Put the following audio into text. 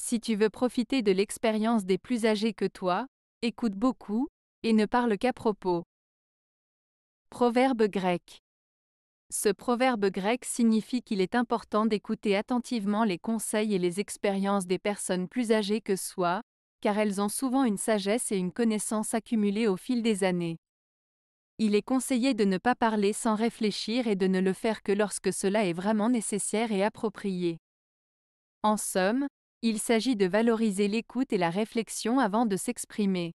Si tu veux profiter de l'expérience des plus âgés que toi, écoute beaucoup, et ne parle qu'à propos. Proverbe grec. Ce proverbe grec signifie qu'il est important d'écouter attentivement les conseils et les expériences des personnes plus âgées que soi, car elles ont souvent une sagesse et une connaissance accumulées au fil des années. Il est conseillé de ne pas parler sans réfléchir et de ne le faire que lorsque cela est vraiment nécessaire et approprié. En somme, il s'agit de valoriser l'écoute et la réflexion avant de s'exprimer.